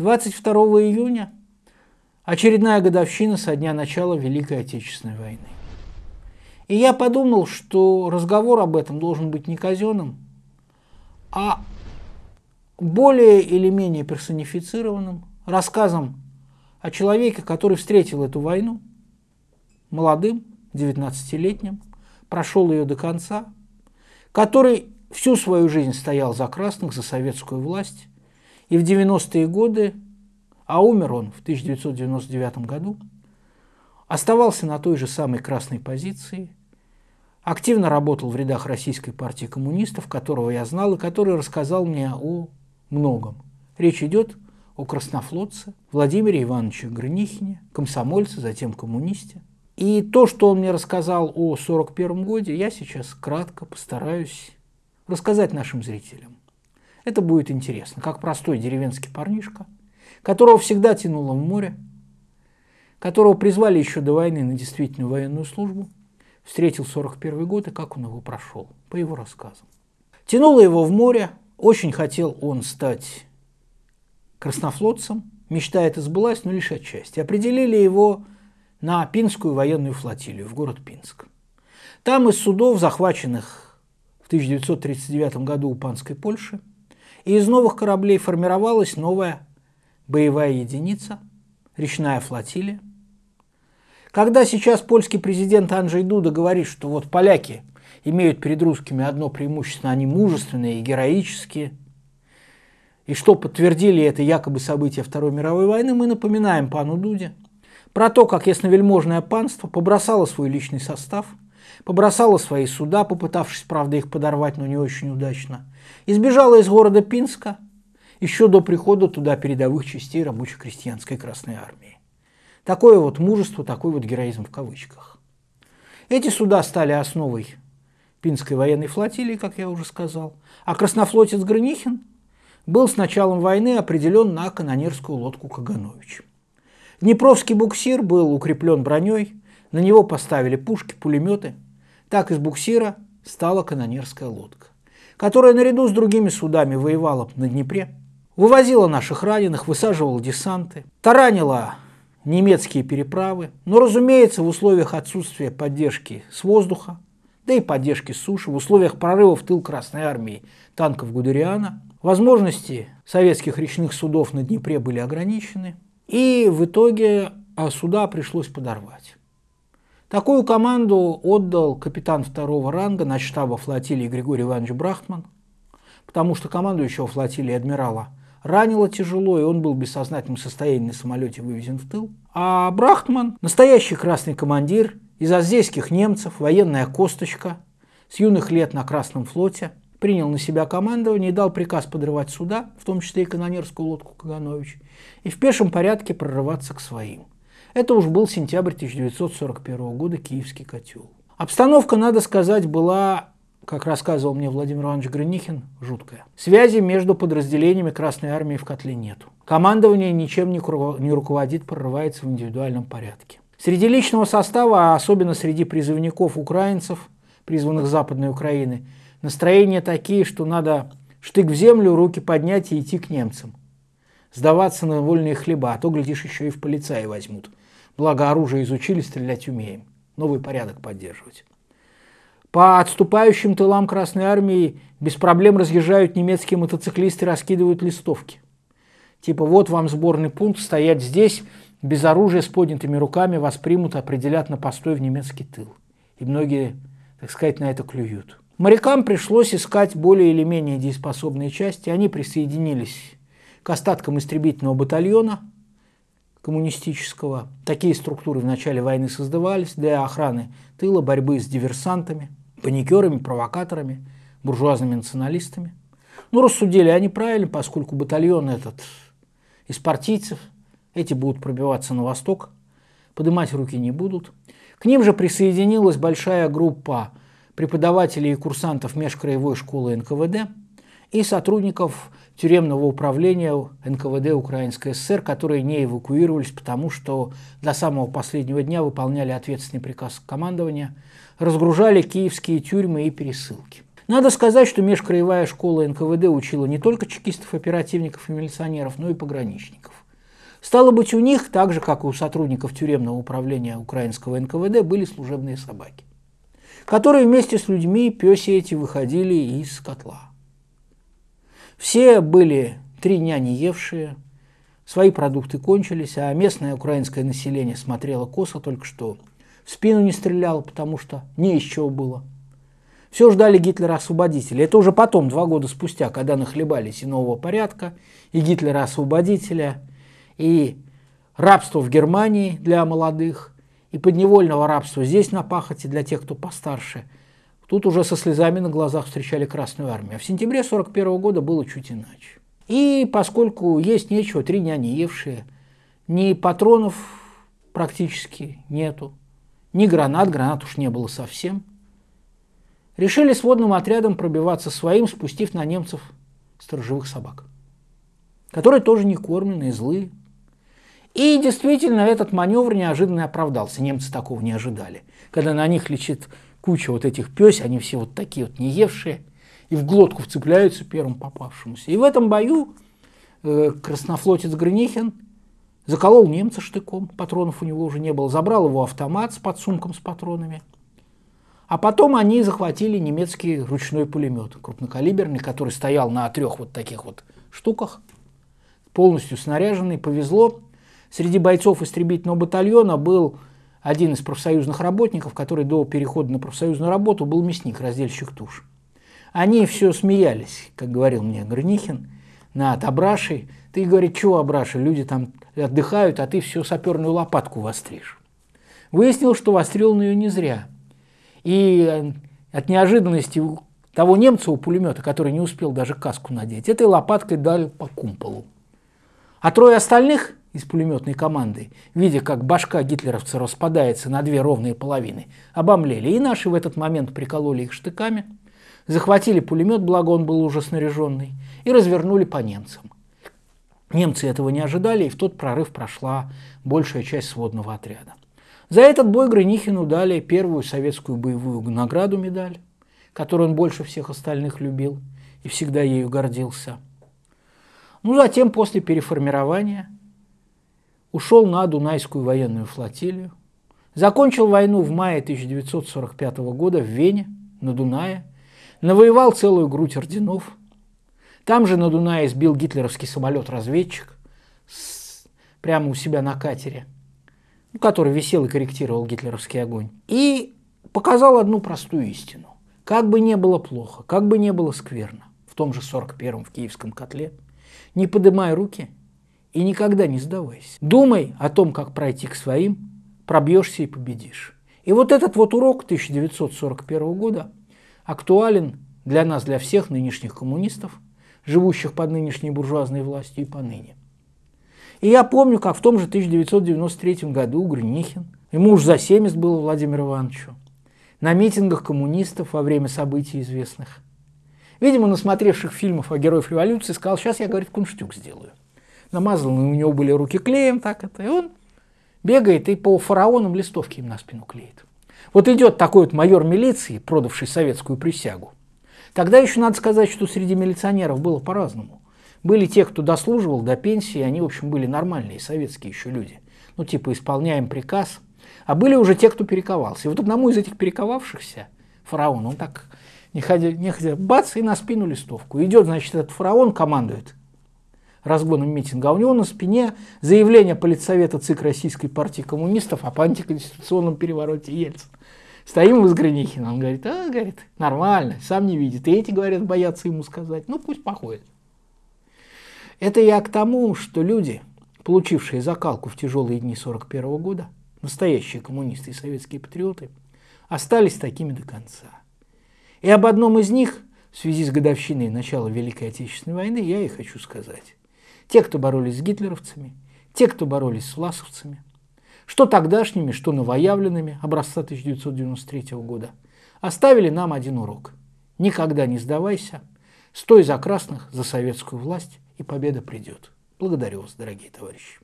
22 июня очередная годовщина со дня начала Великой Отечественной войны. И я подумал, что разговор об этом должен быть не казенным, а более или менее персонифицированным рассказом о человеке, который встретил эту войну молодым, 19-летним, прошел ее до конца, который всю свою жизнь стоял за красных, за советскую власть, и в 90-е годы, а умер он в 1999 году, оставался на той же самой красной позиции, активно работал в рядах Российской партии коммунистов, которого я знал и который рассказал мне о многом. Речь идет о краснофлотце Владимире Ивановиче Гранихине, комсомольце, затем коммунисте. И то, что он мне рассказал о 1941 году, я сейчас кратко постараюсь рассказать нашим зрителям. Это будет интересно, как простой деревенский парнишка, которого всегда тянуло в море, которого призвали еще до войны на действительную военную службу, встретил 41 год и как он его прошел, по его рассказам. Тянуло его в море, очень хотел он стать краснофлотцем, мечта эта сбылась, но лишь отчасти. Определили его на Пинскую военную флотилию, в город Пинск. Там из судов, захваченных в 1939 году у Панской Польши, и из новых кораблей формировалась новая боевая единица, речная флотилия. Когда сейчас польский президент Анджей Дуда говорит, что вот поляки имеют перед русскими одно преимущество, они мужественные и героические, и что подтвердили это якобы события Второй мировой войны, мы напоминаем пану Дуде про то, как ясновельможное панство побросало свой личный состав – побросала свои суда, попытавшись, правда, их подорвать, но не очень удачно, избежала из города Пинска еще до прихода туда передовых частей рабоче-крестьянской Красной Армии. Такое вот мужество, такой вот героизм в кавычках. Эти суда стали основой Пинской военной флотилии, как я уже сказал, а краснофлотец Гранихин был с началом войны определен на канонерскую лодку Каганович. Днепровский буксир был укреплен броней, на него поставили пушки, пулеметы – так из буксира стала канонерская лодка, которая наряду с другими судами воевала на Днепре, вывозила наших раненых, высаживала десанты, таранила немецкие переправы, но, разумеется, в условиях отсутствия поддержки с воздуха, да и поддержки с суши, в условиях прорыва в тыл Красной Армии танков Гудериана, возможности советских речных судов на Днепре были ограничены, и в итоге а суда пришлось подорвать. Такую команду отдал капитан второго ранга на штаба флотилии Григорий Иванович Брахман, потому что командующего флотилии адмирала ранило тяжело, и он был в бессознательном состоянии на самолете вывезен в тыл. А Брахтман настоящий красный командир, из азейских немцев, военная косточка, с юных лет на Красном флоте, принял на себя командование и дал приказ подрывать суда, в том числе и канонерскую лодку Каганович, и в пешем порядке прорываться к своим. Это уж был сентябрь 1941 года Киевский котел. Обстановка, надо сказать, была как рассказывал мне Владимир Иванович Гринихин, жуткая. Связи между подразделениями Красной Армии в котле нету. Командование ничем не руководит, прорывается в индивидуальном порядке. Среди личного состава, а особенно среди призывников украинцев, призванных Западной Украины, настроения такие, что надо штык в землю, руки поднять и идти к немцам. Сдаваться на вольные хлеба, а то, глядишь, еще и в полицаи возьмут. Благо оружие изучили, стрелять умеем. Новый порядок поддерживать. По отступающим тылам Красной Армии без проблем разъезжают немецкие мотоциклисты, раскидывают листовки. Типа вот вам сборный пункт, стоять здесь, без оружия, с поднятыми руками вас примут, определят на постой в немецкий тыл. И многие, так сказать, на это клюют. Морякам пришлось искать более или менее дееспособные части. Они присоединились к остаткам истребительного батальона – коммунистического. Такие структуры в начале войны создавались для охраны тыла, борьбы с диверсантами, паникерами, провокаторами, буржуазными националистами. Ну, рассудили они правильно, поскольку батальон этот из партийцев, эти будут пробиваться на восток, поднимать руки не будут. К ним же присоединилась большая группа преподавателей и курсантов межкраевой школы НКВД и сотрудников тюремного управления НКВД Украинской ССР, которые не эвакуировались, потому что до самого последнего дня выполняли ответственный приказ командования, разгружали киевские тюрьмы и пересылки. Надо сказать, что межкраевая школа НКВД учила не только чекистов, оперативников и милиционеров, но и пограничников. Стало быть, у них, так же, как и у сотрудников тюремного управления украинского НКВД, были служебные собаки, которые вместе с людьми песи эти выходили из котла. Все были три дня не евшие, свои продукты кончились, а местное украинское население смотрело косо только что. В спину не стреляло, потому что не из чего было. Все ждали Гитлера-освободителя. Это уже потом, два года спустя, когда нахлебались и нового порядка, и Гитлера-освободителя, и рабство в Германии для молодых, и подневольного рабства здесь на пахоте для тех, кто постарше – Тут уже со слезами на глазах встречали Красную Армию. А в сентябре 1941 года было чуть иначе. И поскольку есть нечего, три дня не евшие, ни патронов практически нету, ни гранат, гранат уж не было совсем, решили с водным отрядом пробиваться своим, спустив на немцев сторожевых собак, которые тоже не кормлены и злые. И действительно, этот маневр неожиданно оправдался. Немцы такого не ожидали. Когда на них лечит куча вот этих пёсь, они все вот такие вот неевшие, и в глотку вцепляются первым попавшемуся. И в этом бою э, краснофлотец Гринихин заколол немца штыком, патронов у него уже не было, забрал его автомат с подсумком с патронами. А потом они захватили немецкий ручной пулемет крупнокалиберный, который стоял на трех вот таких вот штуках, полностью снаряженный, повезло. Среди бойцов истребительного батальона был один из профсоюзных работников, который до перехода на профсоюзную работу был мясник, раздельщик туш. Они все смеялись, как говорил мне Грнихин, на отобрашей. Ты, говорит, чего обраши? люди там отдыхают, а ты всю саперную лопатку востришь. Выяснил, что вострил на ее не зря. И э, от неожиданности того немца у пулемета, который не успел даже каску надеть, этой лопаткой дали по кумполу. А трое остальных – из пулеметной команды, видя, как башка гитлеровца распадается на две ровные половины, обомлели, и наши в этот момент прикололи их штыками, захватили пулемет, благо он был уже снаряженный, и развернули по немцам. Немцы этого не ожидали, и в тот прорыв прошла большая часть сводного отряда. За этот бой Гринихину дали первую советскую боевую награду медаль, которую он больше всех остальных любил и всегда ею гордился. Ну, затем, после переформирования – ушел на Дунайскую военную флотилию, закончил войну в мае 1945 года в Вене, на Дунае, навоевал целую грудь орденов. Там же на Дунае сбил гитлеровский самолет-разведчик с... прямо у себя на катере, ну, который висел и корректировал гитлеровский огонь. И показал одну простую истину. Как бы не было плохо, как бы не было скверно, в том же 41-м в Киевском котле, не поднимай руки – и никогда не сдавайся. Думай о том, как пройти к своим, пробьешься и победишь. И вот этот вот урок 1941 года актуален для нас, для всех нынешних коммунистов, живущих под нынешней буржуазной властью и поныне. И я помню, как в том же 1993 году Гринихин, ему уж за 70 было Владимир Ивановичу, на митингах коммунистов во время событий известных, видимо, насмотревших фильмов о героях революции, сказал, сейчас я, говорит, кунштюк сделаю намазал, у него были руки клеем, так это, и он бегает и по фараонам листовки им на спину клеит. Вот идет такой вот майор милиции, продавший советскую присягу. Тогда еще надо сказать, что среди милиционеров было по-разному. Были те, кто дослуживал до пенсии, они, в общем, были нормальные советские еще люди. Ну, типа, исполняем приказ. А были уже те, кто перековался. И вот одному из этих перековавшихся, фараон, он так не ходя, не ходя, бац, и на спину листовку. Идет, значит, этот фараон командует – разгоном митинга, а у него на спине заявление политсовета ЦИК Российской партии коммунистов об антиконституционном перевороте Ельцина. Стоим мы с Гранихиным, он говорит, а, говорит, нормально, сам не видит. И эти, говорят, боятся ему сказать, ну пусть походит. Это я к тому, что люди, получившие закалку в тяжелые дни 41 года, настоящие коммунисты и советские патриоты, остались такими до конца. И об одном из них в связи с годовщиной начала Великой Отечественной войны я и хочу сказать. Те, кто боролись с гитлеровцами, те, кто боролись с ласовцами, что тогдашними, что новоявленными образца 1993 года, оставили нам один урок. Никогда не сдавайся, стой за красных, за советскую власть, и победа придет. Благодарю вас, дорогие товарищи.